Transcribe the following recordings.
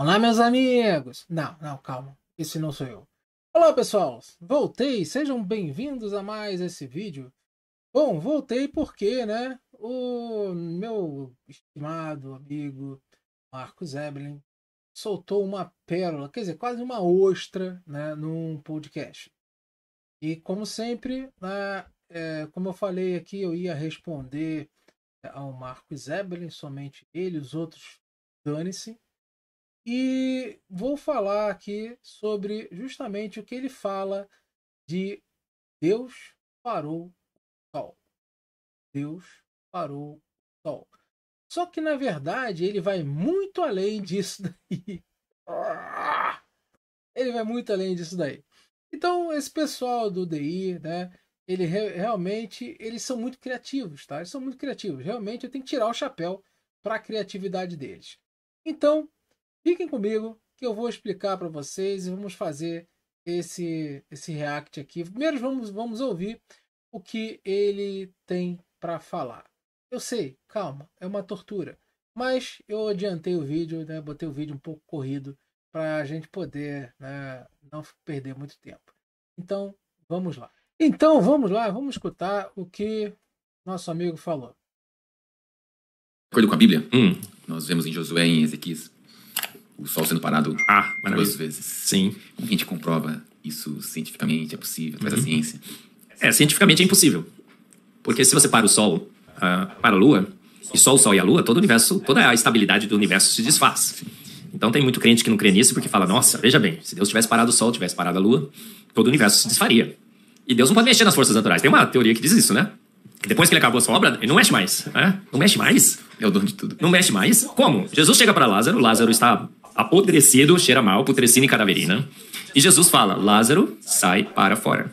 Olá, meus amigos! Não, não, calma. Esse não sou eu. Olá, pessoal! Voltei! Sejam bem-vindos a mais esse vídeo. Bom, voltei porque, né, o meu estimado amigo Marcos Eblin soltou uma pérola, quer dizer, quase uma ostra, né, num podcast. E, como sempre, né, é, como eu falei aqui, eu ia responder ao Marcos Eblin, somente ele, os outros dane-se, e vou falar aqui sobre justamente o que ele fala de Deus parou o sol. Deus parou o sol. Só que na verdade ele vai muito além disso daí. Ele vai muito além disso daí. Então esse pessoal do DI, né? Ele realmente eles são muito criativos, tá? Eles são muito criativos. Realmente eu tenho que tirar o chapéu para a criatividade deles. Então Fiquem comigo que eu vou explicar para vocês e vamos fazer esse esse react aqui. Primeiro vamos vamos ouvir o que ele tem para falar. Eu sei, calma, é uma tortura, mas eu adiantei o vídeo, né, botei o vídeo um pouco corrido para a gente poder né, não perder muito tempo. Então vamos lá. Então vamos lá, vamos escutar o que nosso amigo falou. De acordo com a Bíblia, hum, nós vemos em Josué e em Ezequias o Sol sendo parado ah, duas vezes. Sim. Como a gente comprova isso cientificamente? É possível? Através uhum. da ciência? É, cientificamente é impossível. Porque se você para o Sol uh, para a Lua, e só o Sol e a Lua, todo o universo, toda a estabilidade do universo se desfaz. Então tem muito crente que não crê nisso porque fala, nossa, veja bem, se Deus tivesse parado o Sol, tivesse parado a Lua, todo o universo se desfaria. E Deus não pode mexer nas forças naturais. Tem uma teoria que diz isso, né? Que depois que ele acabou a sua obra, ele não mexe mais. Né? Não mexe mais? É o dono de tudo. Não mexe mais? Como? Jesus chega para Lázaro, Lázaro está apodrecido, cheira mal, putrescina e cadaverina. E Jesus fala: Lázaro, sai para fora.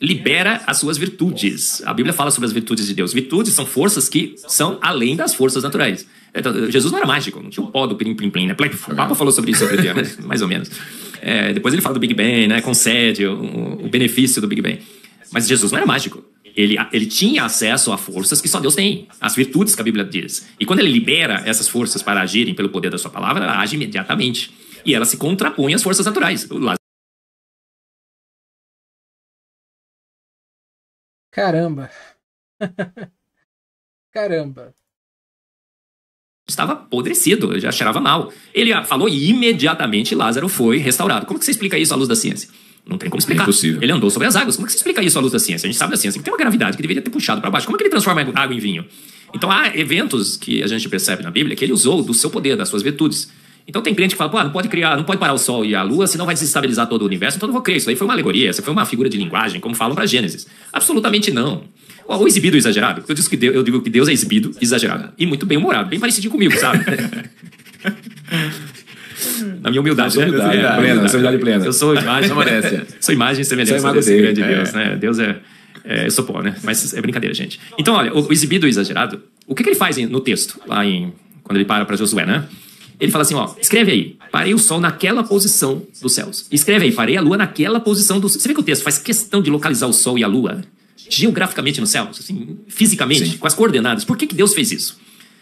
Libera as suas virtudes. A Bíblia fala sobre as virtudes de Deus. Virtudes são forças que são além das forças naturais. Então, Jesus não era mágico, não tinha o um pó do plim plim plim, né? O Papa falou sobre isso outro dia, mas, mais ou menos. É, depois ele fala do Big Bang, né? Concede o, o benefício do Big Bang. Mas Jesus não era mágico ele, ele tinha acesso a forças que só Deus tem, as virtudes que a Bíblia diz. E quando ele libera essas forças para agirem pelo poder da sua palavra, ela age imediatamente. E ela se contrapõe às forças naturais. Caramba! Caramba! Estava apodrecido, já cheirava mal. Ele falou e imediatamente Lázaro foi restaurado. Como que você explica isso à luz da ciência? Não tem como explicar. Impossível. Ele andou sobre as águas. Como é que se explica isso à luz da ciência? A gente sabe da ciência que tem uma gravidade que deveria ter puxado para baixo. Como é que ele transforma água em vinho? Então há eventos que a gente percebe na Bíblia que ele usou do seu poder, das suas virtudes. Então tem crente que fala, pô, não pode criar, não pode parar o sol e a lua, senão vai desestabilizar todo o universo, então não vou crer. Isso aí foi uma alegoria, isso foi uma figura de linguagem, como falam para Gênesis. Absolutamente não. O exibido ou exagerado. Eu, que Deus, eu digo que Deus é exibido, exagerado. E muito bem humorado, bem parecido comigo, sabe? Na minha humildade, né? Humildade, é, é plena, é, humildade plena. Eu sou imagem, modéstia. sou imagem e semelhança desse dele, grande Deus, é. né? Deus é, é, Eu sou pó, né? Mas é brincadeira, gente. Então, olha, o, exibido exagerado, o que, que ele faz no texto, lá em. Quando ele para para Josué, né? Ele fala assim: ó, escreve aí, parei o sol naquela posição dos céus. Escreve aí, parei a lua naquela posição dos céus. Você vê que o texto faz questão de localizar o sol e a lua geograficamente no céu, assim, fisicamente, Sim. com as coordenadas. Por que, que Deus fez isso?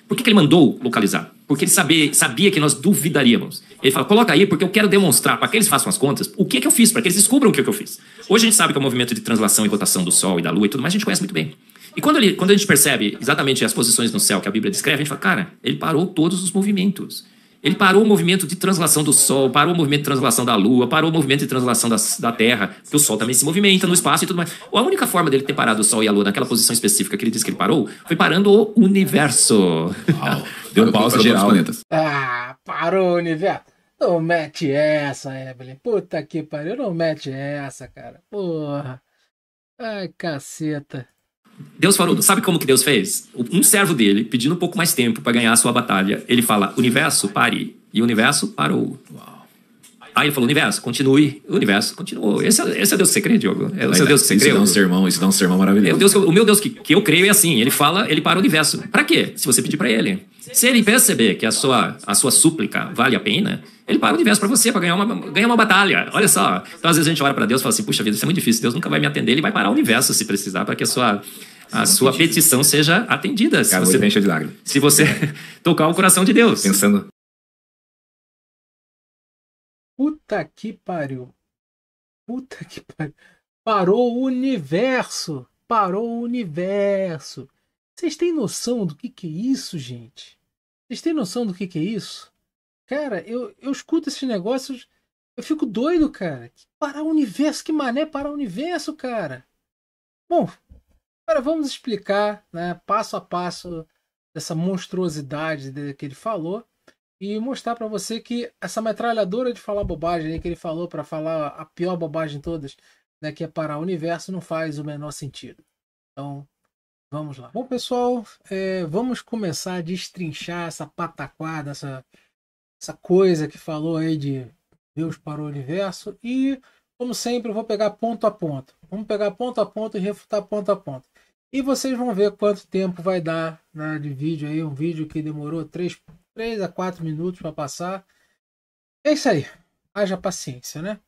Por que, que ele mandou localizar? Porque ele sabia, sabia que nós duvidaríamos. Ele fala: coloca aí, porque eu quero demonstrar para que eles façam as contas o que, que eu fiz, para que eles descubram o que, que eu fiz. Hoje a gente sabe que é o movimento de translação e rotação do Sol e da Lua e tudo mais, a gente conhece muito bem. E quando, ele, quando a gente percebe exatamente as posições no céu que a Bíblia descreve, a gente fala: cara, ele parou todos os movimentos. Ele parou o movimento de translação do Sol, parou o movimento de translação da Lua, parou o movimento de translação da, da Terra, porque o Sol também se movimenta no espaço e tudo mais. A única forma dele ter parado o Sol e a Lua naquela posição específica que ele disse que ele parou foi parando o universo. Uau. Deu pausa geral. Ah, parou o universo. Não mete essa, Evelyn. Puta que pariu, não mete essa, cara. Porra. Ai, caceta. Deus falou, sabe como que Deus fez? Um servo dele, pedindo um pouco mais tempo para ganhar a sua batalha, ele fala: Universo, pare. E o universo parou. Uau. Aí ele falou, universo, continue. O universo continuou. Esse, é, esse é Deus que você crê, Diogo. É o seu é é Deus que você crê. Isso dá um sermão, isso dá um sermão maravilhoso. É o, Deus que, o meu Deus que, que eu creio é assim. Ele fala, ele para o universo. Para quê? Se você pedir para ele. Se ele perceber que a sua, a sua súplica vale a pena, ele para o universo para você, para ganhar uma, ganhar uma batalha. Olha só. Então, às vezes a gente olha para Deus e fala assim, puxa vida, isso é muito difícil. Deus nunca vai me atender. Ele vai parar o universo se precisar para que a sua a é sua petição seja atendida. Se Cara, você, de lágrimas. Se você tocar o coração de Deus. Pensando, Puta que pariu. Puta que pariu. Parou o universo. Parou o universo. Vocês têm noção do que, que é isso, gente? Vocês têm noção do que, que é isso? Cara, eu, eu escuto esses negócios. Eu fico doido, cara. parar o universo, que mané parar o universo, cara. Bom, agora vamos explicar, né, passo a passo, dessa monstruosidade que ele falou e mostrar para você que essa metralhadora de falar bobagem que ele falou para falar a pior bobagem de todas, né, que é parar o universo, não faz o menor sentido. Então, vamos lá. Bom, pessoal, é, vamos começar a destrinchar essa pataquada, essa, essa coisa que falou aí de Deus parou o universo e, como sempre, eu vou pegar ponto a ponto. Vamos pegar ponto a ponto e refutar ponto a ponto. E vocês vão ver quanto tempo vai dar né, de vídeo aí, um vídeo que demorou três 3 a 4 minutos para passar. É isso aí. Haja paciência, né?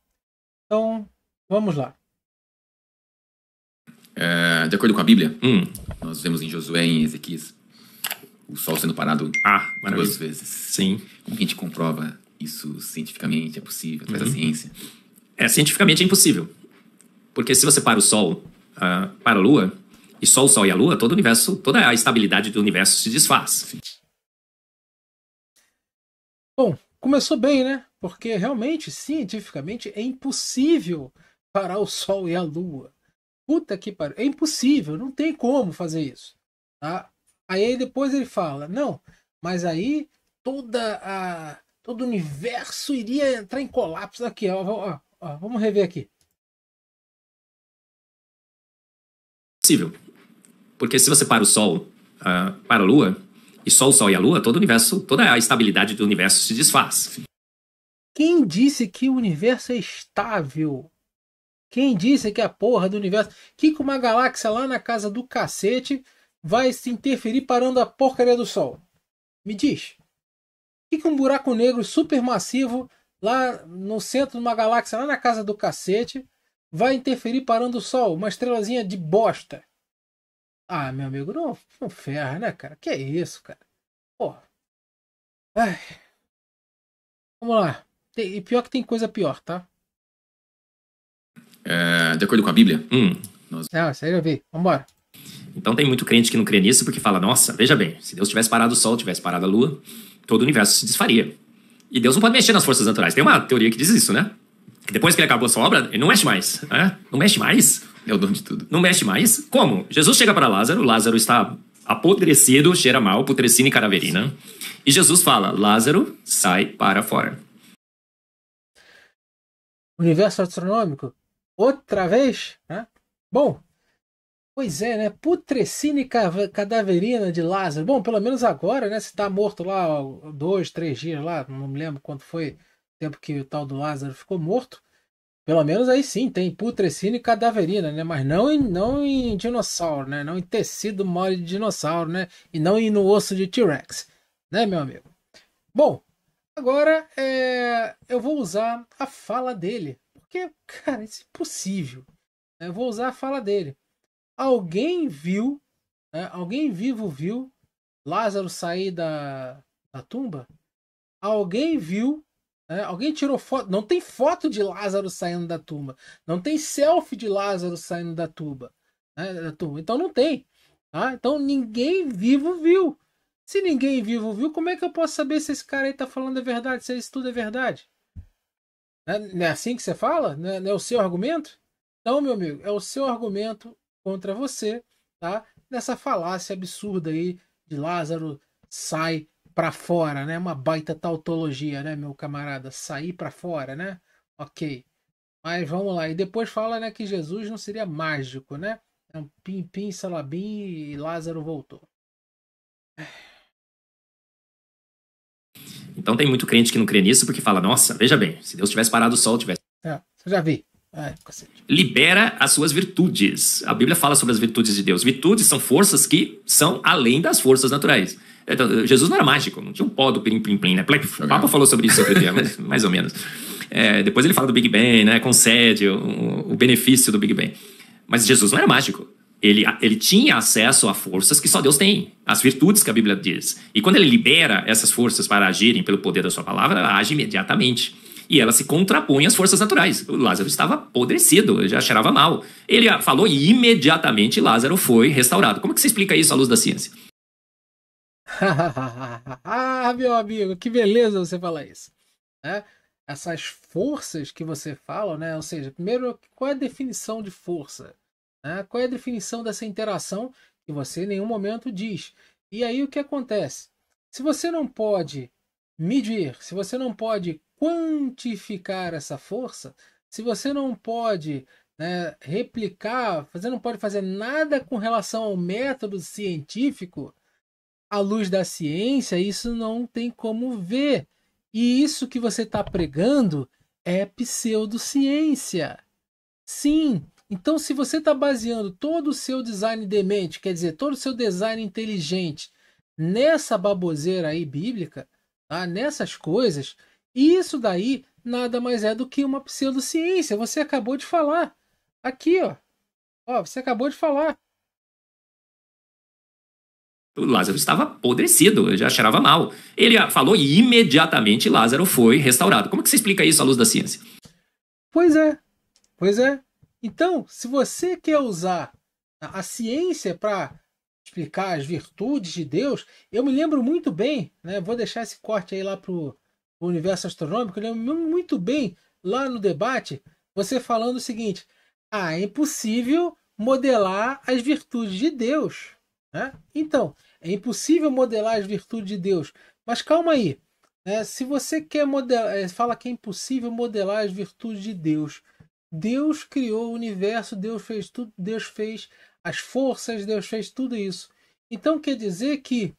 Então, vamos lá. É, de acordo com a Bíblia, hum. nós vemos em Josué e em Ezequias o sol sendo parado ah, duas vezes. Sim. Como que a gente comprova isso cientificamente? É possível, através uhum. da ciência? É, cientificamente é impossível. Porque se você para o sol uh, para a lua, e só o sol e a lua, todo o universo, toda a estabilidade do universo se desfaz. Sim. Bom, começou bem, né? Porque realmente, cientificamente, é impossível parar o Sol e a Lua. Puta que pariu. É impossível, não tem como fazer isso. Tá? Aí depois ele fala, não, mas aí toda a, todo o universo iria entrar em colapso. Aqui, ó, ó, ó vamos rever aqui. Possível. Porque se você para o Sol, uh, para a Lua, e só o Sol e a Lua, todo o universo, toda a estabilidade do universo se desfaz. Quem disse que o universo é estável? Quem disse que a porra do universo. Que uma galáxia lá na casa do cacete vai se interferir parando a porcaria do Sol? Me diz. Que que um buraco negro supermassivo lá no centro de uma galáxia lá na casa do cacete vai interferir parando o Sol? Uma estrelazinha de bosta. Ah, meu amigo, não, não ferra, né, cara? Que isso, cara? Pô, Ai. Vamos lá. Tem, e pior que tem coisa pior, tá? É, de acordo com a Bíblia? Hum. Nós... Ah, isso aí eu vi. Vambora. Então tem muito crente que não crê nisso porque fala, nossa, veja bem, se Deus tivesse parado o Sol, tivesse parado a Lua, todo o universo se desfaria. E Deus não pode mexer nas forças naturais. Tem uma teoria que diz isso, né? Depois que ele acabou sua obra, ele não mexe mais. Né? Não mexe mais? É o dono de tudo. Não mexe mais? Como? Jesus chega para Lázaro, Lázaro está apodrecido, cheira mal, putrescina e cadaverina. E Jesus fala: Lázaro, sai para fora. Universo astronômico? Outra vez? Né? Bom, pois é, né? Putrescina e cadaverina de Lázaro. Bom, pelo menos agora, né? Se tá morto lá dois, três dias lá, não me lembro quanto foi tempo que o tal do Lázaro ficou morto. Pelo menos aí sim, tem putrecina e cadaverina, né? Mas não em, não em dinossauro, né? Não em tecido mole de dinossauro, né? E não em no osso de T-Rex, né, meu amigo? Bom, agora é, eu vou usar a fala dele. Porque, cara, isso é impossível. Né? Eu vou usar a fala dele. Alguém viu, né? alguém vivo viu Lázaro sair da, da tumba? Alguém viu é, alguém tirou foto. Não tem foto de Lázaro saindo da tumba. Não tem selfie de Lázaro saindo da, tuba, né, da tumba. Então não tem. Tá? Então ninguém vivo viu. Se ninguém vivo viu, como é que eu posso saber se esse cara aí tá falando a verdade, se isso tudo é verdade? Né, não é assim que você fala? Não é, não é o seu argumento? Então, meu amigo, é o seu argumento contra você, tá? Nessa falácia absurda aí de Lázaro sai para fora, né? Uma baita tautologia, né, meu camarada? Sair para fora, né? Ok. Mas vamos lá. E depois fala, né, que Jesus não seria mágico, né? É um pim, pim, salabim e Lázaro voltou. Então tem muito crente que não crê nisso porque fala, nossa, veja bem, se Deus tivesse parado o sol, tivesse. É, já vi. É, libera as suas virtudes. A Bíblia fala sobre as virtudes de Deus. Virtudes são forças que são além das forças naturais. Então, Jesus não era mágico, não tinha um pó do pim plim plim, né? O Papa falou sobre isso outro dia, mas, mais ou menos. É, depois ele fala do Big Bang, né? Concede o, o benefício do Big Bang. Mas Jesus não era mágico. Ele, ele, tinha acesso a forças que só Deus tem, as virtudes que a Bíblia diz. E quando ele libera essas forças para agirem pelo poder da sua palavra, ela age imediatamente. E ela se contrapunha às forças naturais. O Lázaro estava apodrecido, já cheirava mal. Ele falou e imediatamente Lázaro foi restaurado. Como é que você explica isso à luz da ciência? ah, meu amigo, que beleza você falar isso. Né? Essas forças que você fala, né? Ou seja, primeiro, qual é a definição de força? Né? Qual é a definição dessa interação que você em nenhum momento diz? E aí o que acontece? Se você não pode medir, se você não pode quantificar essa força, se você não pode né, replicar, você não pode fazer nada com relação ao método científico, à luz da ciência, isso não tem como ver. E isso que você está pregando é pseudociência. Sim. Então, se você está baseando todo o seu design demente, quer dizer, todo o seu design inteligente, nessa baboseira aí bíblica, tá? nessas coisas, isso daí nada mais é do que uma pseudociência. Você acabou de falar. Aqui, ó. Ó, você acabou de falar. O Lázaro estava apodrecido, já cheirava mal. Ele falou e imediatamente Lázaro foi restaurado. Como é que você explica isso à luz da ciência? Pois é, pois é. Então, se você quer usar a ciência para explicar as virtudes de Deus, eu me lembro muito bem, né? Vou deixar esse corte aí lá pro o universo astronômico, eu é lembro muito bem lá no debate você falando o seguinte: ah, é impossível modelar as virtudes de Deus. Né? Então, é impossível modelar as virtudes de Deus. Mas calma aí. Né? Se você quer modelar, eh, fala que é impossível modelar as virtudes de Deus. Deus criou o universo, Deus fez tudo, Deus fez as forças, Deus fez tudo isso. Então quer dizer que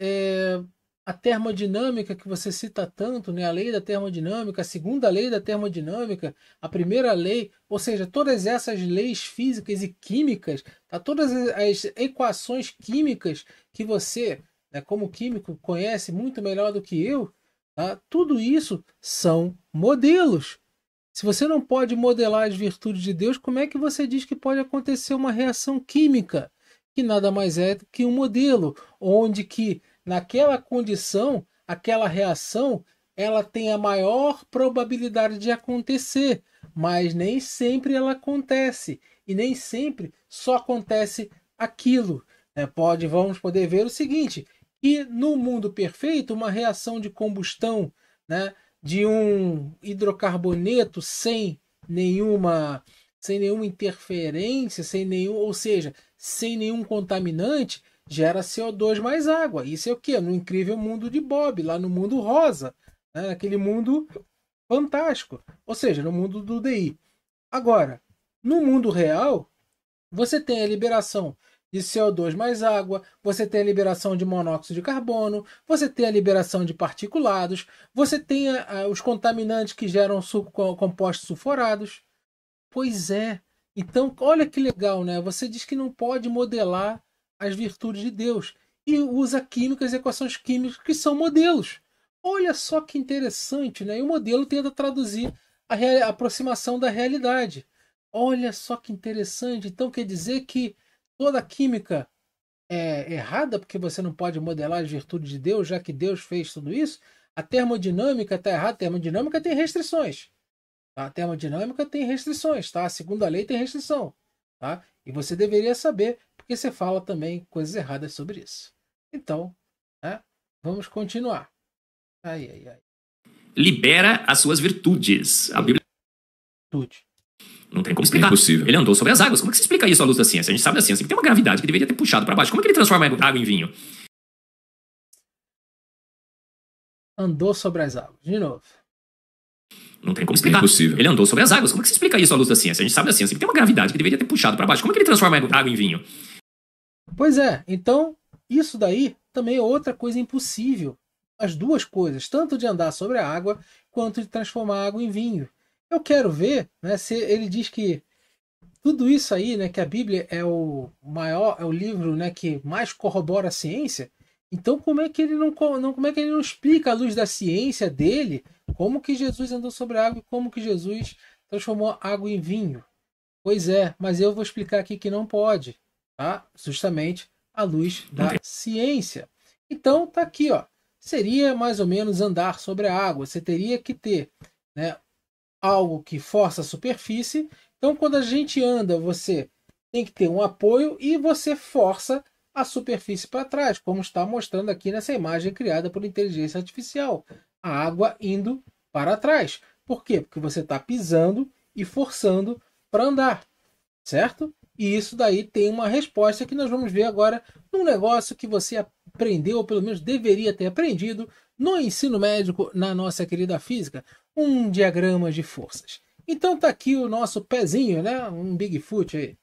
é, a termodinâmica que você cita tanto, né? a lei da termodinâmica, a segunda lei da termodinâmica, a primeira lei, ou seja, todas essas leis físicas e químicas, tá? todas as equações químicas que você, né, como químico, conhece muito melhor do que eu, tá? tudo isso são modelos. Se você não pode modelar as virtudes de Deus, como é que você diz que pode acontecer uma reação química? Que nada mais é que um modelo, onde que naquela condição, aquela reação, ela tem a maior probabilidade de acontecer, mas nem sempre ela acontece e nem sempre só acontece aquilo. Né? Pode, vamos poder ver o seguinte: e no mundo perfeito, uma reação de combustão né, de um hidrocarboneto sem nenhuma sem nenhuma interferência, sem nenhum, ou seja, sem nenhum contaminante, gera CO2 mais água. Isso é o quê? No incrível mundo de Bob, lá no mundo rosa, né? naquele mundo fantástico, ou seja, no mundo do DI. Agora, no mundo real, você tem a liberação de CO2 mais água, você tem a liberação de monóxido de carbono, você tem a liberação de particulados, você tem a, a, os contaminantes que geram su, compostos sulfurados. Pois é. Então, olha que legal, né? Você diz que não pode modelar as virtudes de Deus e usa químicas equações químicas que são modelos. Olha só que interessante, né? E o modelo tenta traduzir a, real, a aproximação da realidade. Olha só que interessante. Então quer dizer que toda química é errada, porque você não pode modelar as virtudes de Deus, já que Deus fez tudo isso. A termodinâmica está errada, a termodinâmica tem restrições. Tá? A termodinâmica tem restrições, tá? A segunda lei tem restrição. Tá? E você deveria saber, porque você fala também coisas erradas sobre isso. Então, né? vamos continuar. Ai, ai, ai. Libera as suas virtudes. A Bíblia. Virtude. Não tem como é explicar. Impossível. Ele andou sobre as águas. Como é que se explica isso à luz da ciência? A gente sabe da ciência que tem uma gravidade que deveria ter puxado para baixo. Como é que ele transforma água em vinho? Andou sobre as águas. De novo. Não tem como explicar. É impossível. Ele andou sobre as águas. Como é que se explica isso à luz da ciência? A gente sabe da ciência que tem uma gravidade que deveria ter puxado para baixo. Como é que ele transforma água em vinho? Pois é, então isso daí também é outra coisa impossível. As duas coisas, tanto de andar sobre a água quanto de transformar a água em vinho. Eu quero ver né, se ele diz que tudo isso aí, né, que a Bíblia é o maior, é o livro né, que mais corrobora a ciência. Então como é que ele não, como é que ele não explica a luz da ciência dele como que Jesus andou sobre a água e como que Jesus transformou água em vinho? Pois é, mas eu vou explicar aqui que não pode, tá? Justamente à luz da ciência. Então tá aqui, ó. Seria mais ou menos andar sobre a água. Você teria que ter, né, algo que força a superfície. Então quando a gente anda, você tem que ter um apoio e você força a superfície para trás, como está mostrando aqui nessa imagem criada por inteligência artificial. A água indo para trás. Por quê? Porque você está pisando e forçando para andar, certo? E isso daí tem uma resposta que nós vamos ver agora num negócio que você aprendeu, ou pelo menos deveria ter aprendido, no ensino médico, na nossa querida física, um diagrama de forças. Então tá aqui o nosso pezinho, né? Um Bigfoot aí.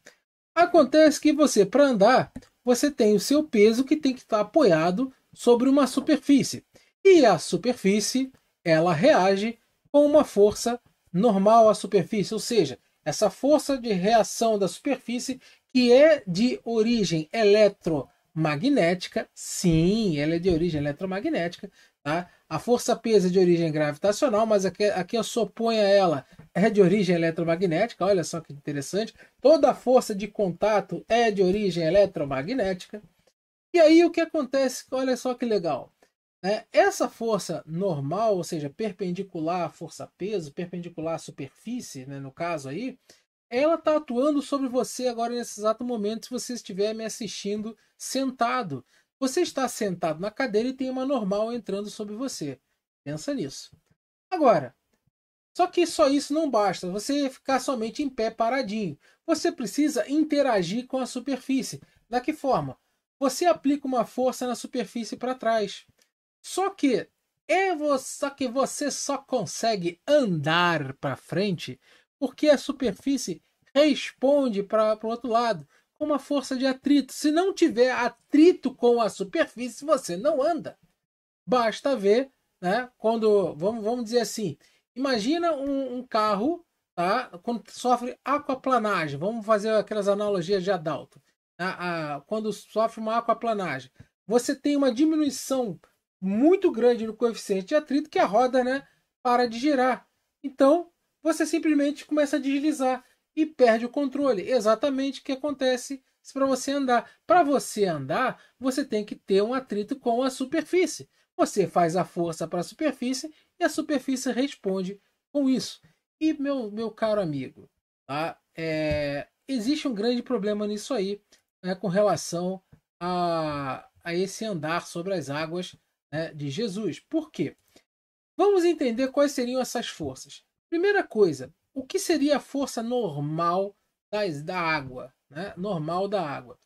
Acontece que você, para andar, você tem o seu peso que tem que estar apoiado sobre uma superfície. E a superfície, ela reage com uma força normal à superfície, ou seja, essa força de reação da superfície que é de origem eletromagnética, sim, ela é de origem eletromagnética, Tá? A força peso é de origem gravitacional, mas aqui, aqui eu suponho a ela é de origem eletromagnética. Olha só que interessante. Toda força de contato é de origem eletromagnética. E aí o que acontece? Olha só que legal. Né? Essa força normal, ou seja, perpendicular à força peso, perpendicular à superfície, né, no caso aí, ela está atuando sobre você agora nesse exato momento se você estiver me assistindo sentado. Você está sentado na cadeira e tem uma normal entrando sobre você. Pensa nisso. Agora, só que só isso não basta, você ficar somente em pé paradinho. Você precisa interagir com a superfície. Da que forma? Você aplica uma força na superfície para trás. Só que é só que você só consegue andar para frente porque a superfície responde para o outro lado uma força de atrito. Se não tiver atrito com a superfície, você não anda. Basta ver, né? Quando vamos, vamos dizer assim, imagina um, um carro, tá? Quando sofre aquaplanagem, vamos fazer aquelas analogias de Adalto. A, né, a, quando sofre uma aquaplanagem, você tem uma diminuição muito grande no coeficiente de atrito que a roda, né? Para de girar. Então você simplesmente começa a deslizar e perde o controle. Exatamente o que acontece para você andar. Para você andar, você tem que ter um atrito com a superfície. Você faz a força para a superfície e a superfície responde com isso. E, meu, meu caro amigo, tá? É, existe um grande problema nisso aí, né, com relação a, a esse andar sobre as águas né, de Jesus. Por quê? Vamos entender quais seriam essas forças. Primeira coisa, o que seria a força normal das, da água, né? normal da água.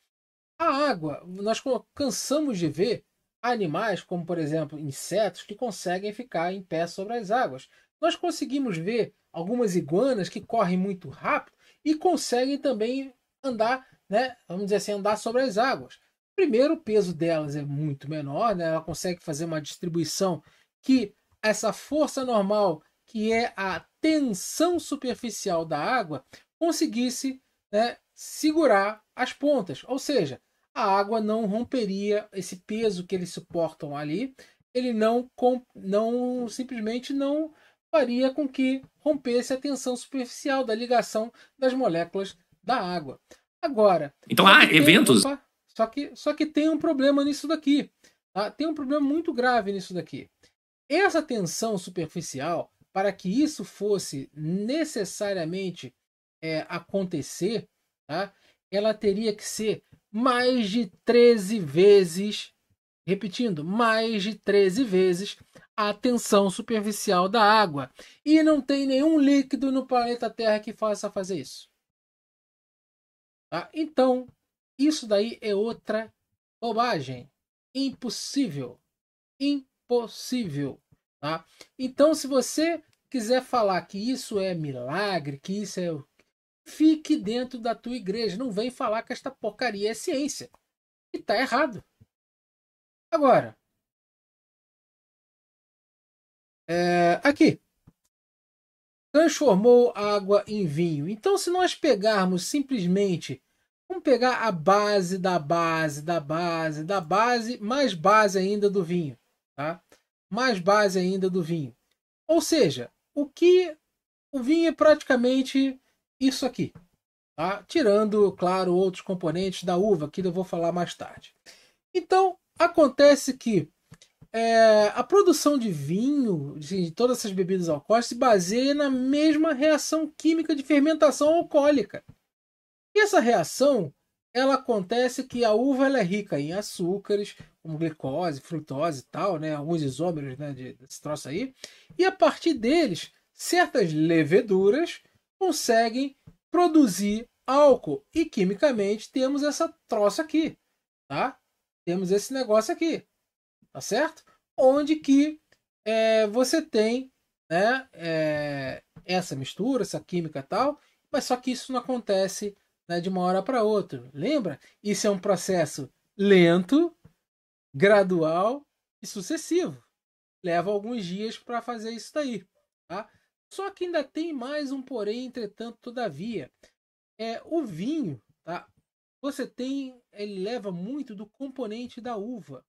A água, nós cansamos de ver animais, como por exemplo insetos, que conseguem ficar em pé sobre as águas. Nós conseguimos ver algumas iguanas que correm muito rápido e conseguem também andar, né? vamos dizer assim, andar sobre as águas. Primeiro, o peso delas é muito menor, né? ela consegue fazer uma distribuição que essa força normal que é a tensão superficial da água, conseguisse né, segurar as pontas, ou seja, a água não romperia esse peso que eles suportam ali, ele não, não simplesmente não faria com que rompesse a tensão superficial da ligação das moléculas da água. Agora, então há eventos. só que só que tem um problema nisso daqui. Tá? Tem um problema muito grave nisso daqui. Essa tensão superficial para que isso fosse necessariamente é, acontecer, tá? ela teria que ser mais de 13 vezes, repetindo, mais de 13 vezes a tensão superficial da água. E não tem nenhum líquido no planeta Terra que faça fazer isso. Tá? Então, isso daí é outra bobagem. Impossível. Impossível. Tá? Então, se você quiser falar que isso é milagre, que isso é. Fique dentro da tua igreja. Não vem falar que esta porcaria é ciência. E tá errado. Agora. É, aqui. Transformou água em vinho. Então, se nós pegarmos simplesmente. Vamos pegar a base da base, da base, da base, mais base ainda do vinho. Tá? mais base ainda do vinho. Ou seja, o que o vinho é praticamente isso aqui, tá? Tirando, claro, outros componentes da uva, que eu vou falar mais tarde. Então, acontece que é, a produção de vinho, assim, de todas essas bebidas alcoólicas, se baseia na mesma reação química de fermentação alcoólica. E essa reação ela acontece que a uva ela é rica em açúcares, como glicose, frutose e tal, né? alguns isômeros né, de, desse troço aí. E a partir deles, certas leveduras conseguem produzir álcool. E quimicamente temos essa troça aqui, tá? Temos esse negócio aqui, tá certo? Onde que é, você tem né, é, essa mistura, essa química e tal, mas só que isso não acontece né, de uma hora para outra. Lembra? Isso é um processo lento, gradual e sucessivo. Leva alguns dias para fazer isso daí. Tá? Só que ainda tem mais um porém, entretanto, todavia. É o vinho, tá? Você tem, ele leva muito do componente da uva.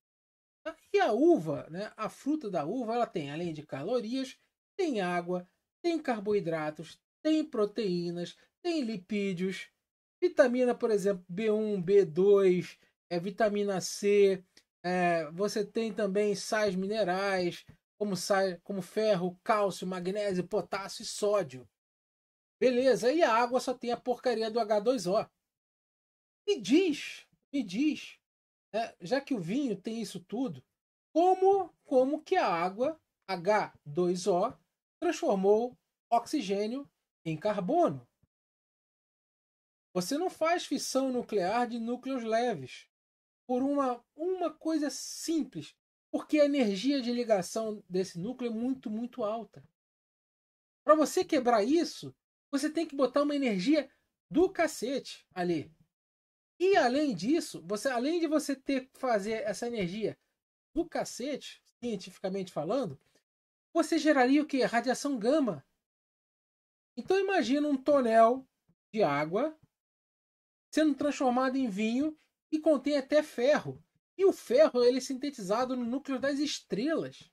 Tá? E a uva, né, a fruta da uva, ela tem além de calorias, tem água, tem carboidratos, tem proteínas, tem lipídios, Vitamina, por exemplo, B1, B2, é, vitamina C. É, você tem também sais minerais, como, sais, como ferro, cálcio, magnésio, potássio e sódio. Beleza, e a água só tem a porcaria do H2O. Me diz, me diz, né, já que o vinho tem isso tudo, como, como que a água H2O transformou oxigênio em carbono? Você não faz fissão nuclear de núcleos leves por uma, uma coisa simples, porque a energia de ligação desse núcleo é muito, muito alta. Para você quebrar isso, você tem que botar uma energia do cacete ali. E além disso, você além de você ter que fazer essa energia do cacete, cientificamente falando, você geraria o que? Radiação gama. Então imagina um tonel de água sendo transformado em vinho e contém até ferro. E o ferro ele é sintetizado no núcleo das estrelas.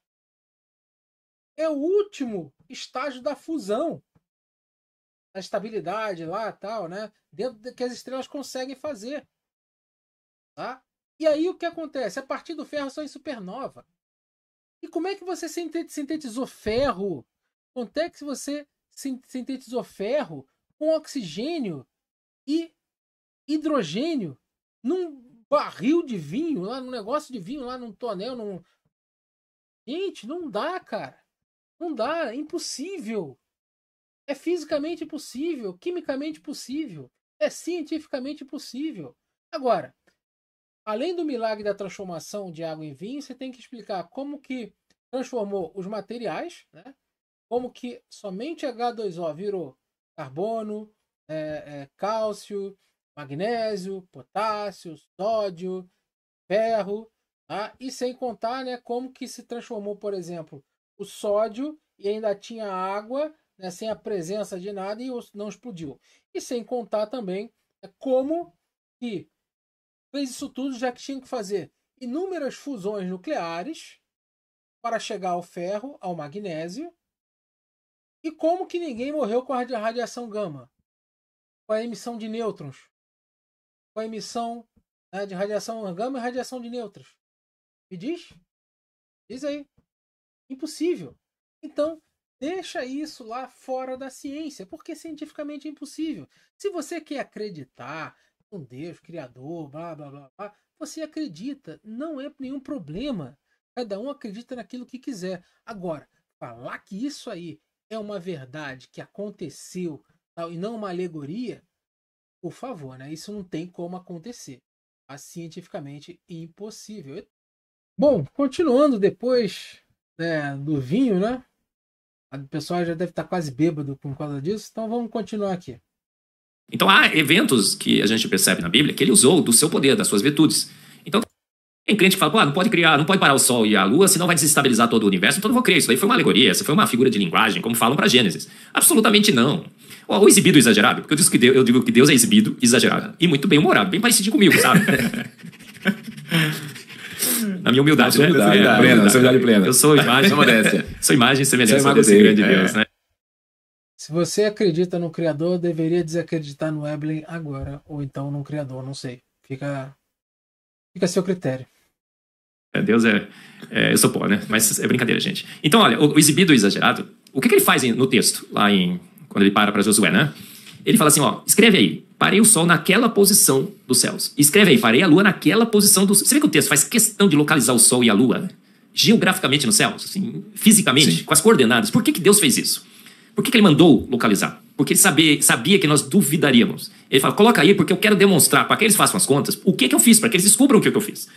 É o último estágio da fusão. A estabilidade lá, tal, né? Dentro que as estrelas conseguem fazer. Tá? E aí o que acontece? A partir do ferro só em supernova. E como é que você sintetizou ferro? Quanto é que você sintetizou ferro com oxigênio e hidrogênio num barril de vinho, lá num negócio de vinho, lá num tonel, num. Gente, não dá, cara. Não dá, é impossível. É fisicamente possível, quimicamente possível, é cientificamente possível. Agora, além do milagre da transformação de água em vinho, você tem que explicar como que transformou os materiais, né? como que somente H2O virou carbono, é, é, cálcio, magnésio, potássio, sódio, ferro, tá? e sem contar né, como que se transformou, por exemplo, o sódio e ainda tinha água, né, sem a presença de nada e não explodiu. E sem contar também né, como que fez isso tudo já que tinha que fazer inúmeras fusões nucleares para chegar ao ferro, ao magnésio, e como que ninguém morreu com a radiação gama? Com a emissão de nêutrons? com a emissão né, de radiação gama e radiação de nêutrons. Me diz? Diz aí. Impossível. Então, deixa isso lá fora da ciência, porque é cientificamente impossível. Se você quer acreditar um Deus, Criador, blá blá blá, blá você acredita, não é nenhum problema. Cada um acredita naquilo que quiser. Agora, falar que isso aí é uma verdade que aconteceu e não uma alegoria, por favor, né? Isso não tem como acontecer. É cientificamente impossível. Bom, continuando depois né, do vinho, né? O pessoal já deve estar tá quase bêbado por causa disso, então vamos continuar aqui. Então há eventos que a gente percebe na Bíblia que ele usou do seu poder, das suas virtudes. Tem crente que fala, pô, ah, não pode criar, não pode parar o sol e a lua, senão vai desestabilizar todo o universo, então não vou crer. Isso daí foi uma alegoria, isso foi uma figura de linguagem, como falam para Gênesis. Absolutamente não. Ou exibido exagerado, porque eu digo, que Deus, eu digo que Deus é exibido exagerado. E muito bem humorado, bem parecido comigo, sabe? Na minha humildade, né? Humildade, plena, humildade. plena. Eu sou imagem. sou imagem e semelhança desse dele, grande é. Deus, né? Se você acredita no Criador, deveria desacreditar no Eblen agora, ou então no Criador, não sei. Fica Fica a seu critério. É, Deus é, é. Eu sou pó, né? Mas é brincadeira, gente. Então, olha, o, o exibido exagerado, o que, que ele faz em, no texto, lá em. Quando ele para para Josué, né? Ele fala assim: ó, escreve aí, parei o sol naquela posição dos céus. Escreve aí, parei a lua naquela posição dos. Você vê que o texto faz questão de localizar o sol e a lua, né? geograficamente no céu, assim, fisicamente, Sim. com as coordenadas. Por que, que Deus fez isso? Por que, que ele mandou localizar? porque ele sabia, sabia que nós duvidaríamos. Ele fala: coloca aí, porque eu quero demonstrar para que eles façam as contas o que, que eu fiz, para que eles descubram o que, que eu fiz.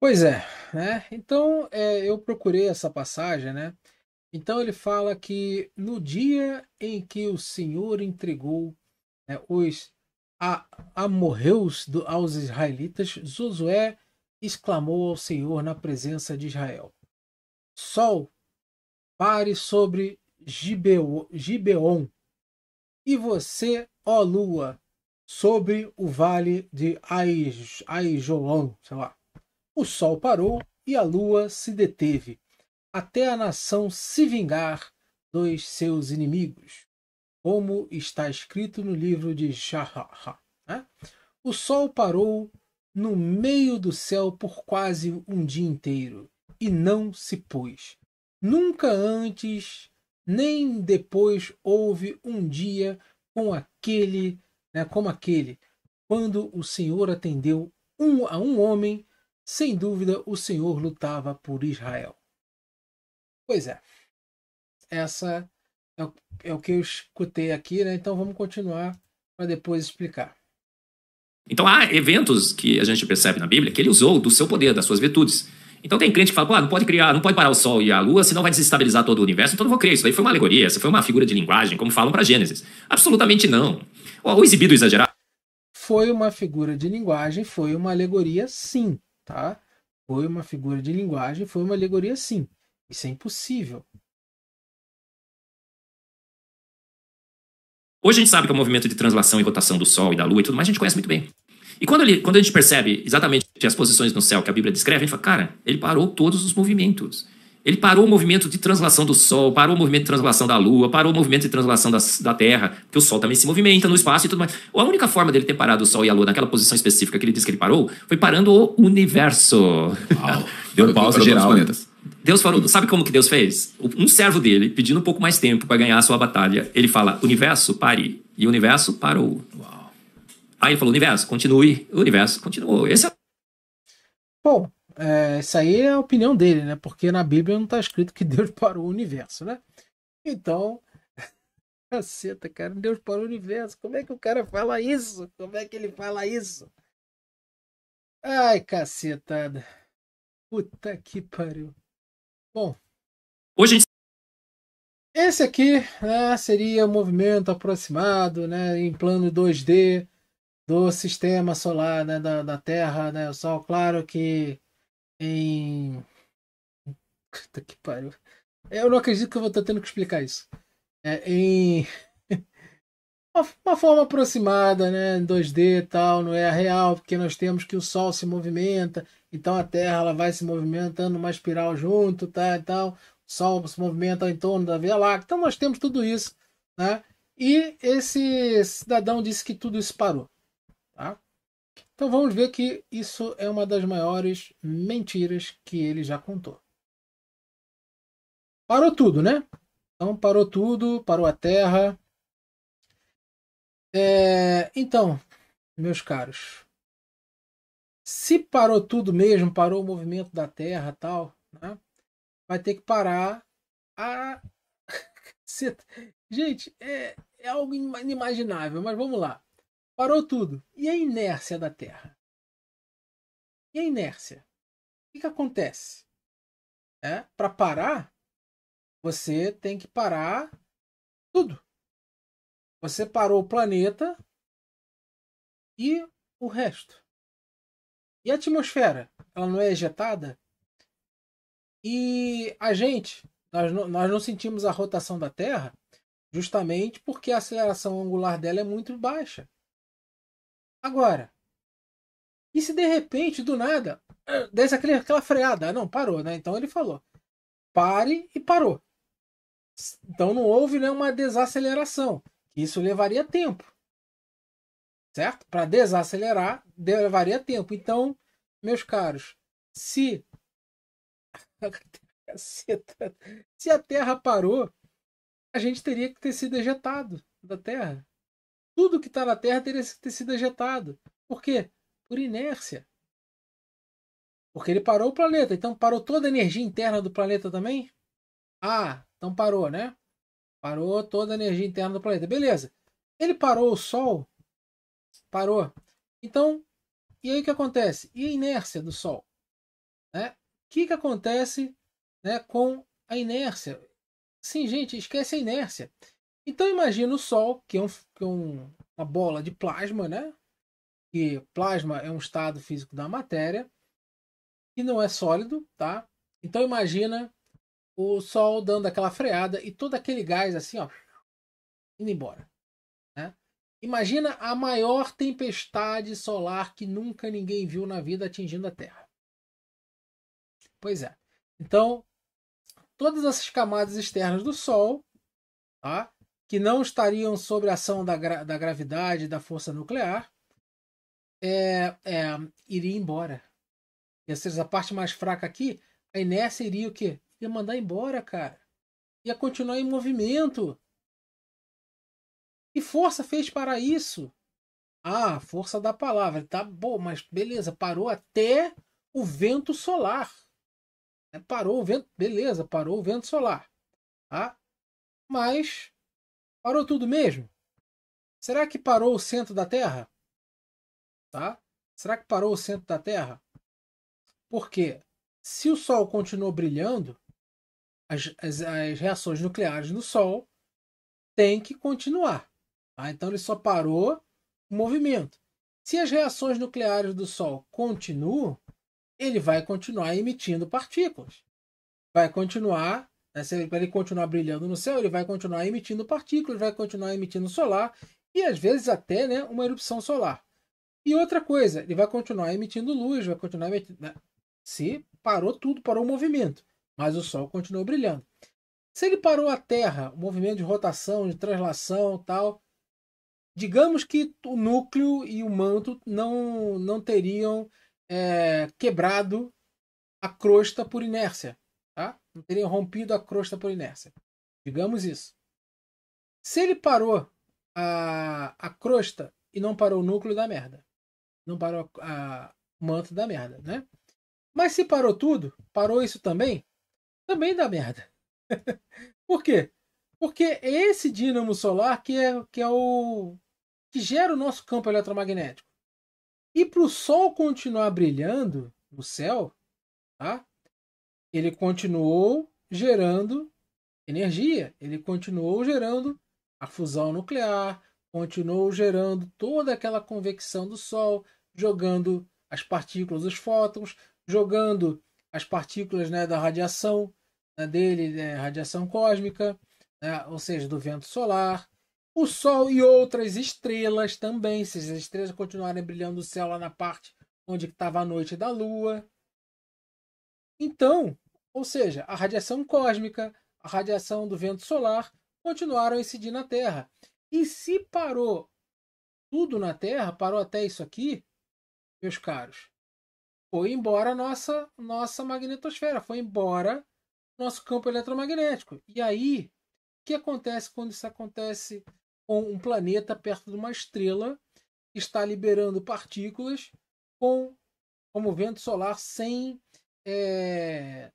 Pois é, né? Então é, eu procurei essa passagem, né? Então ele fala que no dia em que o Senhor entregou né, os amorreus aos israelitas, Josué exclamou ao Senhor na presença de Israel: Sol, pare sobre Gibeon, e você, ó lua, sobre o vale de Aijolon, sei lá. O sol parou e a lua se deteve, até a nação se vingar dos seus inimigos, como está escrito no livro de Jahaha. Né? O sol parou no meio do céu por quase um dia inteiro e não se pôs. Nunca antes nem depois houve um dia com aquele, né, como aquele, quando o Senhor atendeu um a um homem, sem dúvida o Senhor lutava por Israel. Pois é, essa é o, é o que eu escutei aqui, né? Então vamos continuar para depois explicar. Então há eventos que a gente percebe na Bíblia que ele usou do seu poder, das suas virtudes. Então tem crente que fala, pô, não pode criar, não pode parar o Sol e a Lua, senão vai desestabilizar todo o universo, então não vou crer. Isso daí foi uma alegoria, isso foi uma figura de linguagem, como falam para Gênesis. Absolutamente não. O exibido exagerado. Foi uma figura de linguagem, foi uma alegoria, sim, tá? Foi uma figura de linguagem, foi uma alegoria, sim. Isso é impossível. Hoje a gente sabe que é o movimento de translação e rotação do Sol e da Lua e tudo, mas a gente conhece muito bem. E quando, ele, quando a gente percebe exatamente de as posições no céu que a Bíblia descreve, ele fala, cara, ele parou todos os movimentos. Ele parou o movimento de translação do Sol, parou o movimento de translação da Lua, parou o movimento de translação da da Terra, porque o Sol também se movimenta no espaço e tudo mais. A única forma dele ter parado o Sol e a Lua naquela posição específica que ele disse que ele parou foi parando o universo. Uau. Deu pausa geral. Deus falou, sabe como que Deus fez? Um servo dele, pedindo um pouco mais tempo para ganhar a sua batalha, ele fala: universo, pare. E o universo parou. Uau. Aí ele falou: universo, continue. O universo continuou. Esse é Bom, é, isso aí é a opinião dele, né? Porque na Bíblia não está escrito que Deus parou o universo, né? Então, caceta, cara, Deus parou o universo. Como é que o cara fala isso? Como é que ele fala isso? Ai, cacetada. Puta que pariu. Bom. Hoje Esse aqui né, seria o movimento aproximado, né? Em plano 2D do sistema solar, né, da, da Terra, né, o Sol. Claro que em. Puta que pariu. Eu não acredito que eu vou estar tendo que explicar isso. É, em. uma, uma forma aproximada, né, em 2D e tal, não é a real, porque nós temos que o Sol se movimenta, então a Terra ela vai se movimentando uma espiral junto, tá, então o Sol se movimenta em torno da Via Láctea, então nós temos tudo isso, né? E esse cidadão disse que tudo isso parou. Então vamos ver que isso é uma das maiores mentiras que ele já contou. Parou tudo, né? Então parou tudo, parou a Terra. É, então, meus caros, se parou tudo mesmo, parou o movimento da Terra, tal, né? vai ter que parar a Gente, é, é algo inimaginável, mas vamos lá. Parou tudo. E a inércia da Terra? E a inércia? O que, que acontece? É, Para parar, você tem que parar tudo. Você parou o planeta e o resto. E a atmosfera? Ela não é ejetada? E a gente, nós não, nós não sentimos a rotação da Terra justamente porque a aceleração angular dela é muito baixa. Agora, e se de repente, do nada, desse aquele, aquela freada? Ah, não, parou, né? Então ele falou: pare e parou. Então não houve né, uma desaceleração. Isso levaria tempo. Certo? Para desacelerar, levaria tempo. Então, meus caros, se. Se a Terra parou, a gente teria que ter sido ejetado da Terra tudo que está na Terra teria que ter sido ejetado. Por quê? Por inércia. Porque ele parou o planeta. Então parou toda a energia interna do planeta também? Ah, então parou, né? Parou toda a energia interna do planeta. Beleza. Ele parou o Sol? Parou. Então, e aí o que acontece? E a inércia do Sol? Né? O que, que acontece né, com a inércia? Sim, gente, esquece a inércia. Então imagina o Sol, que é, um, que é um, uma bola de plasma, né? Que plasma é um estado físico da matéria, que não é sólido, tá? Então imagina o Sol dando aquela freada e todo aquele gás assim, ó, indo embora. Né? Imagina a maior tempestade solar que nunca ninguém viu na vida atingindo a Terra. Pois é. Então, todas essas camadas externas do Sol, tá? que não estariam sob a ação da, gra da gravidade da força nuclear, é, é, iria embora. E, ou seja, a parte mais fraca aqui, a inércia iria o quê? Ia mandar embora, cara. Ia continuar em movimento. Que força fez para isso? Ah, força da palavra. Tá bom, mas beleza, parou até o vento solar. É, parou o vento, beleza, parou o vento solar. Tá? Mas Parou tudo mesmo? Será que parou o centro da Terra? Tá? Será que parou o centro da Terra? Porque se o Sol continuou brilhando, as, as, as reações nucleares no Sol têm que continuar. Tá? Então ele só parou o movimento. Se as reações nucleares do Sol continuam, ele vai continuar emitindo partículas. Vai continuar né? Se ele continuar brilhando no céu, ele vai continuar emitindo partículas, vai continuar emitindo solar e às vezes até né, uma erupção solar. E outra coisa, ele vai continuar emitindo luz, vai continuar emitindo. Né? Se parou tudo, parou o movimento, mas o Sol continuou brilhando. Se ele parou a Terra, o movimento de rotação, de translação tal, digamos que o núcleo e o manto não, não teriam é, quebrado a crosta por inércia não teria rompido a crosta por inércia. Digamos isso. Se ele parou a, a crosta e não parou o núcleo da merda, não parou a, o manto da merda, né? Mas se parou tudo, parou isso também, também dá merda. por quê? Porque é esse dínamo solar que é, que é o que gera o nosso campo eletromagnético. E para o Sol continuar brilhando no céu, tá? ele continuou gerando energia, ele continuou gerando a fusão nuclear, continuou gerando toda aquela convecção do Sol, jogando as partículas, os fótons, jogando as partículas né, da radiação né, dele, né, radiação cósmica, né, ou seja, do vento solar. O Sol e outras estrelas também, se as estrelas continuarem brilhando no céu lá na parte onde estava a noite da Lua. Então, ou seja, a radiação cósmica, a radiação do vento solar continuaram a incidir na Terra. E se parou tudo na Terra, parou até isso aqui, meus caros, foi embora nossa nossa magnetosfera, foi embora nosso campo eletromagnético. E aí, o que acontece quando isso acontece com um planeta perto de uma estrela que está liberando partículas com como vento solar sem é,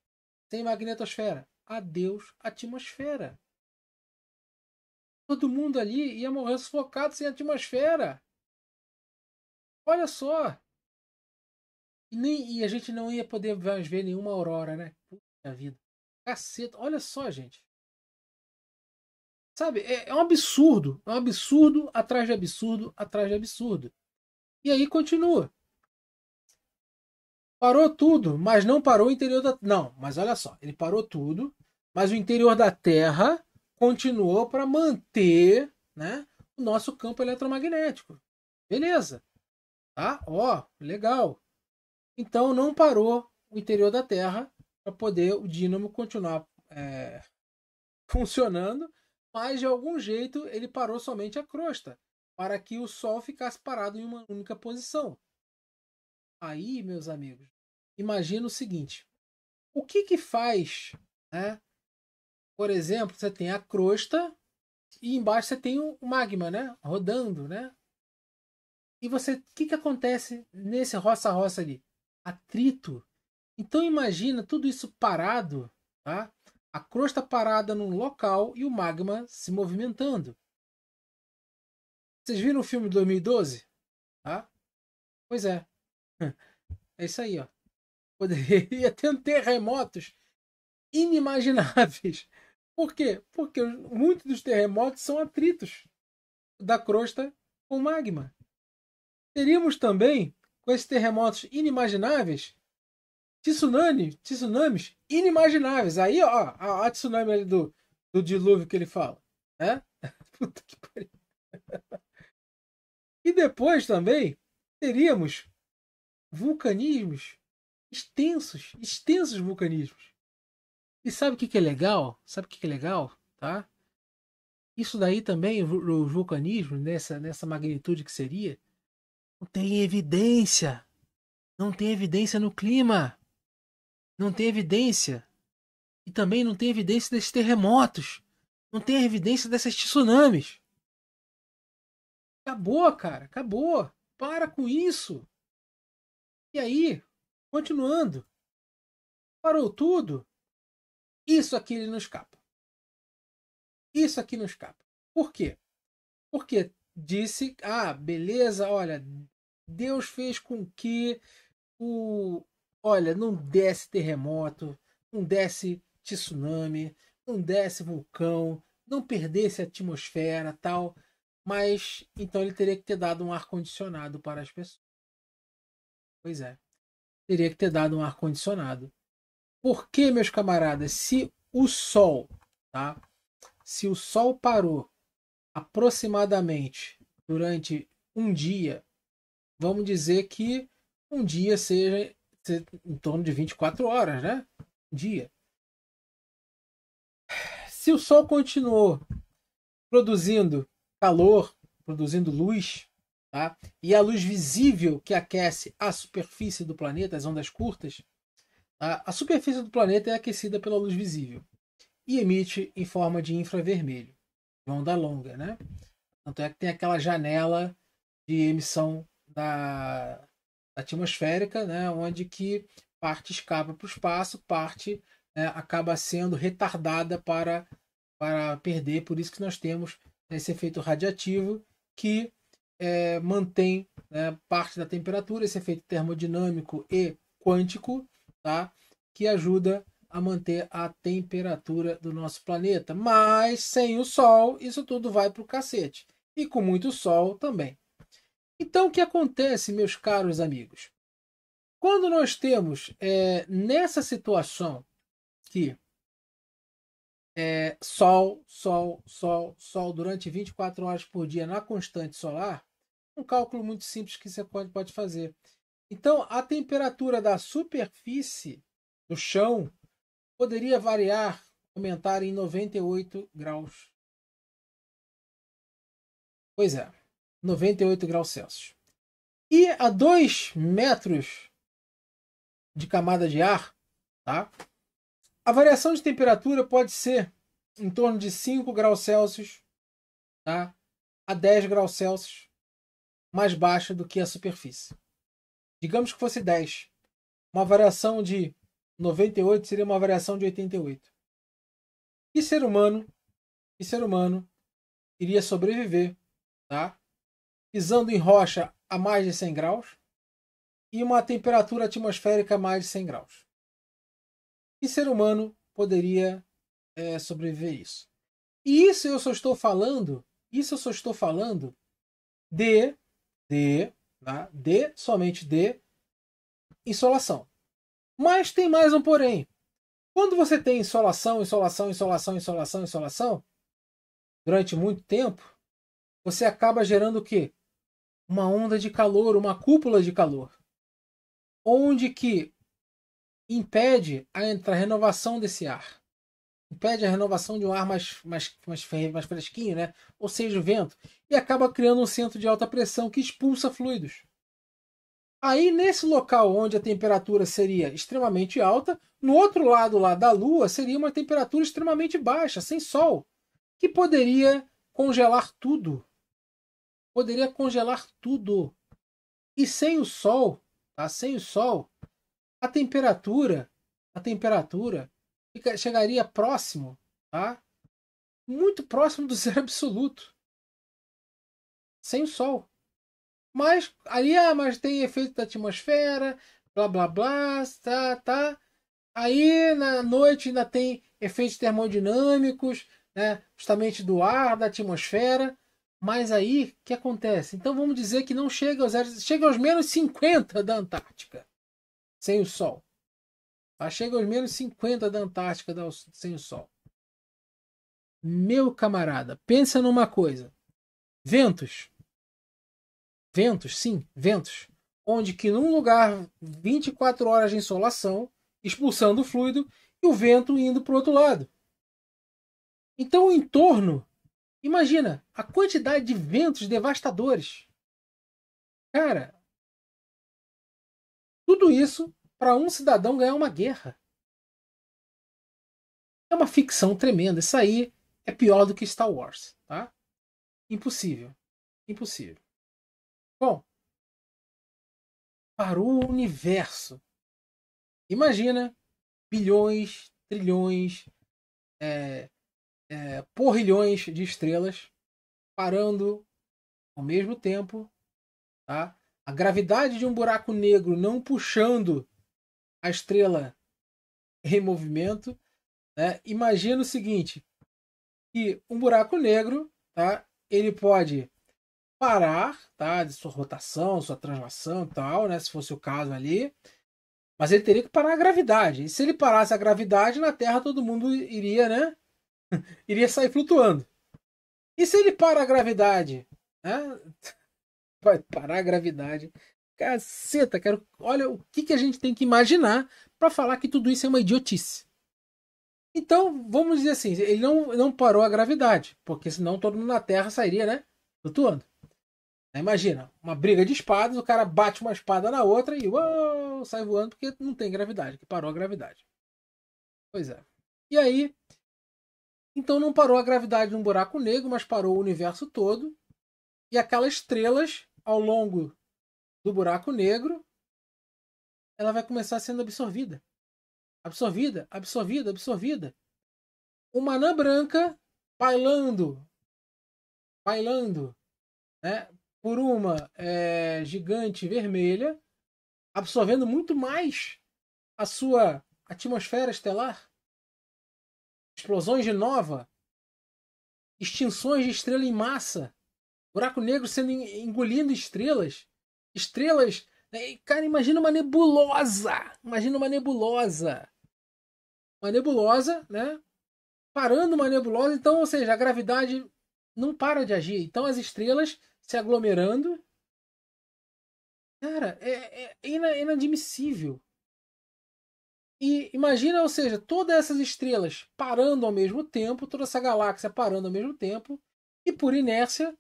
sem magnetosfera. Adeus atmosfera. Todo mundo ali ia morrer sufocado sem atmosfera. Olha só. E, nem, e a gente não ia poder mais ver nenhuma aurora, né? Puta vida. Caceta. Olha só, gente. Sabe, é, é um absurdo. É um absurdo atrás de absurdo atrás de absurdo. E aí continua. Parou tudo, mas não parou o interior da. Não, mas olha só, ele parou tudo, mas o interior da Terra continuou para manter né, o nosso campo eletromagnético. Beleza. Tá? Ó, legal. Então não parou o interior da Terra para poder o dínamo continuar é, funcionando, mas de algum jeito ele parou somente a crosta para que o Sol ficasse parado em uma única posição. Aí, meus amigos, imagina o seguinte: o que que faz, né? Por exemplo, você tem a crosta e embaixo você tem o magma, né? Rodando, né? E você, o que que acontece nesse roça-roça ali? Atrito. Então imagina tudo isso parado, tá? A crosta parada num local e o magma se movimentando. Vocês viram o filme de 2012? Tá? Pois é. É isso aí, ó. Poderia ter terremotos inimagináveis. Por quê? Porque muitos dos terremotos são atritos da crosta com magma. Teríamos também, com esses terremotos inimagináveis, tsunami, tsunamis inimagináveis. Aí, ó, a, a tsunami do, do dilúvio que ele fala. Né? Puta que pariu. E depois também teríamos vulcanismos extensos, extensos vulcanismos. E sabe o que, que é legal? Sabe o que, que é legal? Tá? Isso daí também, os vulcanismos, nessa, nessa magnitude que seria, não tem evidência. Não tem evidência no clima. Não tem evidência. E também não tem evidência desses terremotos. Não tem evidência dessas tsunamis. Acabou, cara. Acabou. Para com isso. E aí, continuando, parou tudo. Isso aqui ele não escapa. Isso aqui não escapa. Por quê? Porque disse, ah, beleza, olha, Deus fez com que o, olha, não desse terremoto, não desse tsunami, não desse vulcão, não perdesse a atmosfera, tal, mas então ele teria que ter dado um ar condicionado para as pessoas. Pois é. Teria que ter dado um ar-condicionado. Porque, meus camaradas, se o Sol, tá? Se o Sol parou aproximadamente durante um dia, vamos dizer que um dia seja em torno de 24 horas, né? Um dia. Se o Sol continuou produzindo calor, produzindo luz, Tá? E a luz visível que aquece a superfície do planeta, as ondas curtas, tá? a superfície do planeta é aquecida pela luz visível e emite em forma de infravermelho, onda longa, né? Tanto é que tem aquela janela de emissão da, atmosférica, né? Onde que parte escapa para o espaço, parte né, acaba sendo retardada para para perder. Por isso que nós temos esse efeito radiativo que é, mantém né, parte da temperatura, esse efeito termodinâmico e quântico, tá? que ajuda a manter a temperatura do nosso planeta. Mas sem o Sol, isso tudo vai para o cacete. E com muito Sol também. Então, o que acontece, meus caros amigos? Quando nós temos é, nessa situação que é, sol, sol, sol, sol durante 24 horas por dia na constante solar, um cálculo muito simples que você pode, pode fazer. Então, a temperatura da superfície do chão poderia variar, aumentar em 98 graus. Pois é, 98 graus Celsius. E a 2 metros de camada de ar, tá? A variação de temperatura pode ser em torno de 5 graus Celsius tá? a 10 graus Celsius mais baixa do que a superfície. Digamos que fosse 10. Uma variação de 98 seria uma variação de 88. E ser humano, que ser humano iria sobreviver, tá? Pisando em rocha a mais de 100 graus e uma temperatura atmosférica a mais de 100 graus que ser humano poderia é, sobreviver a isso? E isso eu só estou falando, isso eu só estou falando de, de, tá? de, somente de insolação. Mas tem mais um porém. Quando você tem insolação, insolação, insolação, insolação, insolação, durante muito tempo, você acaba gerando o quê? Uma onda de calor, uma cúpula de calor. Onde que impede a, a renovação desse ar. Impede a renovação de um ar mais, mais, mais, mais fresquinho, né? ou seja, o vento, e acaba criando um centro de alta pressão que expulsa fluidos. Aí, nesse local onde a temperatura seria extremamente alta, no outro lado lá da Lua seria uma temperatura extremamente baixa, sem sol, que poderia congelar tudo. Poderia congelar tudo. E sem o sol, tá? sem o sol, a temperatura, a temperatura fica, chegaria próximo, tá? Muito próximo do zero absoluto. Sem o sol. Mas ali, ah, mas tem efeito da atmosfera, blá blá blá, tá, tá. Aí na noite ainda tem efeitos termodinâmicos, né, justamente do ar, da atmosfera. Mas aí, o que acontece? Então vamos dizer que não chega aos, chega aos menos 50 da Antártica sem o Sol. Ela chega aos menos 50 da Antártica da, sem o Sol. Meu camarada, pensa numa coisa. Ventos. Ventos, sim, ventos. Onde que num lugar 24 horas de insolação, expulsando o fluido, e o vento indo para o outro lado. Então o entorno, imagina a quantidade de ventos devastadores. Cara, tudo isso para um cidadão ganhar uma guerra. É uma ficção tremenda. Isso aí é pior do que Star Wars, tá? Impossível. Impossível. Bom, parou o universo. Imagina bilhões, trilhões, é, é, porrilhões de estrelas parando ao mesmo tempo, tá? a gravidade de um buraco negro não puxando a estrela em movimento, né? imagina o seguinte, que um buraco negro, tá? ele pode parar tá? de sua rotação, sua translação tal, né? se fosse o caso ali, mas ele teria que parar a gravidade. E se ele parasse a gravidade, na Terra todo mundo iria, né? iria sair flutuando. E se ele para a gravidade, né? vai parar a gravidade. Caceta, quero. Olha o que, que a gente tem que imaginar para falar que tudo isso é uma idiotice. Então, vamos dizer assim, ele não, não parou a gravidade, porque senão todo mundo na Terra sairia, né? Flutuando. Imagina, uma briga de espadas, o cara bate uma espada na outra e uou, sai voando porque não tem gravidade, que parou a gravidade. Pois é. E aí, então não parou a gravidade de um buraco negro, mas parou o universo todo. E aquelas estrelas ao longo do buraco negro, ela vai começar sendo absorvida. Absorvida, absorvida, absorvida. Uma anã branca bailando, bailando, né, por uma é, gigante vermelha, absorvendo muito mais a sua atmosfera estelar. Explosões de nova, extinções de estrela em massa, Buraco negro sendo engolindo estrelas. Estrelas. Né, cara, imagina uma nebulosa. Imagina uma nebulosa. Uma nebulosa, né? Parando uma nebulosa. Então, ou seja, a gravidade não para de agir. Então, as estrelas se aglomerando. Cara, é, é inadmissível. E imagina, ou seja, todas essas estrelas parando ao mesmo tempo, toda essa galáxia parando ao mesmo tempo, e por inércia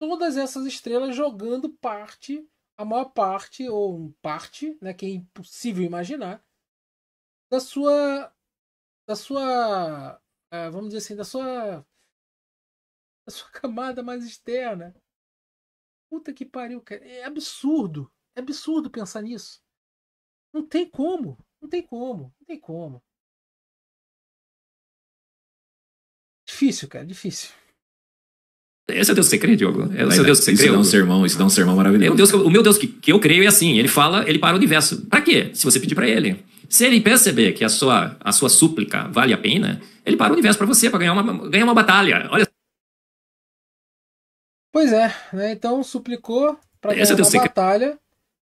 todas essas estrelas jogando parte, a maior parte, ou parte, né, que é impossível imaginar, da sua. da sua. É, vamos dizer assim, da sua. da sua camada mais externa. Puta que pariu, cara. É absurdo. É absurdo pensar nisso. Não tem como. Não tem como. Não tem como. Difícil, cara. Difícil. Esse é o Deus que você crê, Diogo? Esse é o seu Deus que você crê? Isso dá um sermão, isso dá um sermão maravilhoso. É o, Deus que, o meu Deus que, que eu creio é assim, ele fala, ele para o universo. Para quê? Se você pedir para ele. Se ele perceber que a sua, a sua súplica vale a pena, ele para o universo para você, para ganhar uma, ganhar uma batalha. Olha Pois é, né? então suplicou para é ganhar é uma batalha.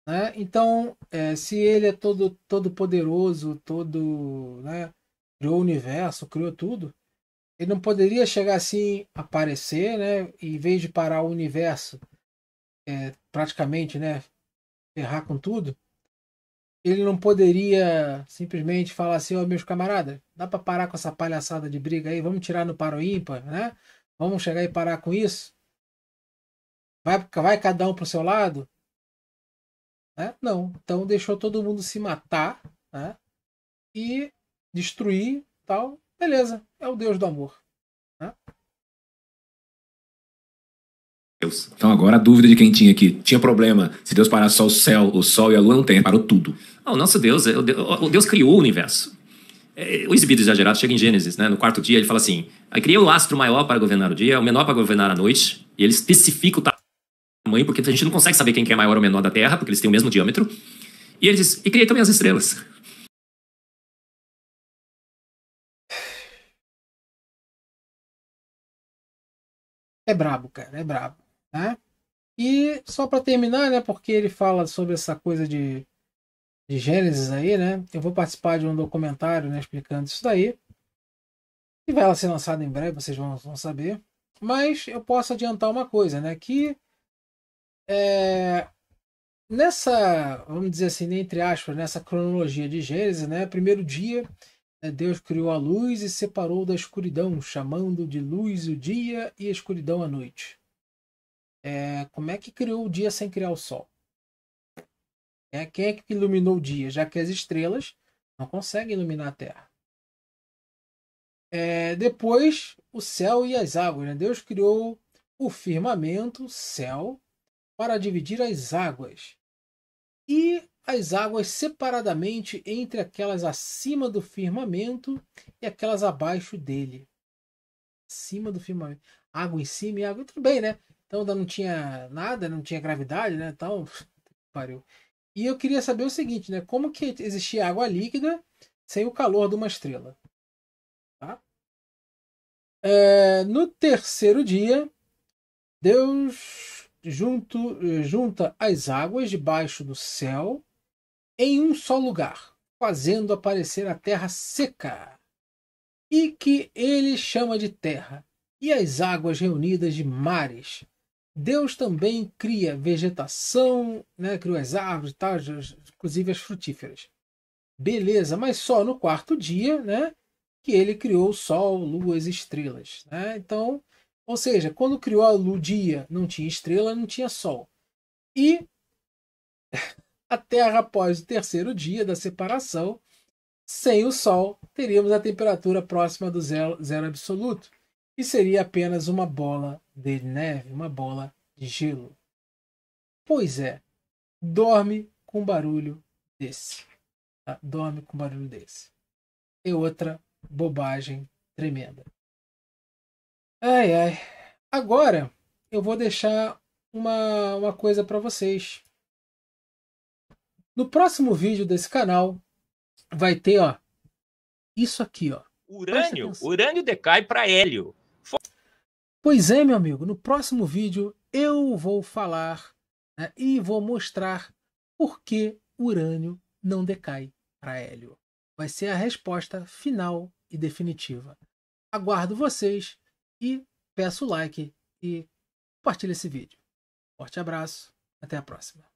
Né? Então, é, se ele é todo, todo poderoso, todo, né? criou o universo, criou tudo, ele não poderia chegar assim, aparecer, né? em vez de parar o universo, é, praticamente, né? Errar com tudo. Ele não poderia simplesmente falar assim, ó, oh, meus camaradas, dá para parar com essa palhaçada de briga aí, vamos tirar no paro ímpar, né? Vamos chegar e parar com isso? Vai, vai cada um pro seu lado? Né? Não. Então deixou todo mundo se matar, né? E destruir tal Beleza, é o Deus do amor. Né? Deus. Então agora a dúvida de quem tinha aqui. Tinha problema. Se Deus parasse só o céu, o sol e a lua, não tem. Parou tudo. Oh, o nosso é Deus, o Deus criou o universo. É, o exibido exagerado chega em Gênesis, né? No quarto dia ele fala assim, cria o astro maior para governar o dia, o menor para governar a noite. E ele especifica o tamanho, porque a gente não consegue saber quem é maior ou menor da Terra, porque eles têm o mesmo diâmetro. E ele diz, e criei também as estrelas. É brabo, cara, é brabo, né? E só para terminar, né, porque ele fala sobre essa coisa de, de Gênesis aí, né? Eu vou participar de um documentário, né, explicando isso daí. E vai ser lançado em breve, vocês vão, vão saber. Mas eu posso adiantar uma coisa, né, que é, nessa, vamos dizer assim, entre aspas, nessa cronologia de Gênesis, né, primeiro dia né, Deus criou a luz e separou da escuridão, chamando de luz o dia e escuridão a noite. É, como é que criou o dia sem criar o sol? É, quem é que iluminou o dia? Já que as estrelas não conseguem iluminar a Terra. É, depois, o céu e as águas. Né? Deus criou o firmamento, céu, para dividir as águas. E as águas separadamente entre aquelas acima do firmamento e aquelas abaixo dele. Acima do firmamento. Água em cima e água. Tudo bem, né? Então não tinha nada, não tinha gravidade, né? Então, pariu. E eu queria saber o seguinte, né? Como que existia água líquida sem o calor de uma estrela? Tá? É, no terceiro dia, Deus junto, junta as águas debaixo do céu em um só lugar, fazendo aparecer a terra seca, e que ele chama de terra, e as águas reunidas de mares. Deus também cria vegetação, né, criou as árvores, inclusive as frutíferas. Beleza, mas só no quarto dia, né, que ele criou o sol, luas, estrelas, né? Então, ou seja, quando criou o dia, não tinha estrela, não tinha sol. E a Terra após o terceiro dia da separação, sem o Sol, teríamos a temperatura próxima do zero, zero absoluto, e seria apenas uma bola de neve, uma bola de gelo. Pois é, dorme com barulho desse. Tá? Dorme com barulho desse. É outra bobagem tremenda. Ai, ai. Agora eu vou deixar uma, uma coisa para vocês. No próximo vídeo desse canal vai ter, ó, isso aqui, ó. Urânio, urânio decai para hélio. Pois é, meu amigo, no próximo vídeo eu vou falar né, e vou mostrar por que urânio não decai para hélio. Vai ser a resposta final e definitiva. Aguardo vocês e peço o like e compartilhe esse vídeo. Forte abraço, até a próxima.